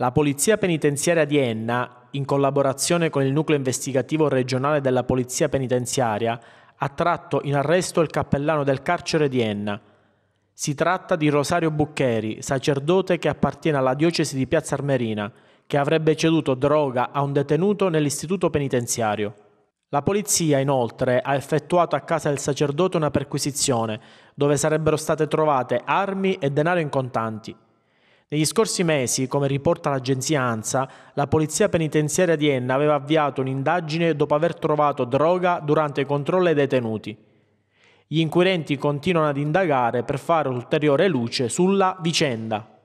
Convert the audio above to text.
La Polizia Penitenziaria di Enna, in collaborazione con il nucleo investigativo regionale della Polizia Penitenziaria, ha tratto in arresto il cappellano del carcere di Enna. Si tratta di Rosario Buccheri, sacerdote che appartiene alla diocesi di Piazza Armerina, che avrebbe ceduto droga a un detenuto nell'istituto penitenziario. La polizia inoltre ha effettuato a casa del sacerdote una perquisizione, dove sarebbero state trovate armi e denaro in contanti. Negli scorsi mesi, come riporta l'agenzia ANSA, la polizia penitenziaria di Enna aveva avviato un'indagine dopo aver trovato droga durante i controlli ai detenuti. Gli inquirenti continuano ad indagare per fare ulteriore luce sulla vicenda.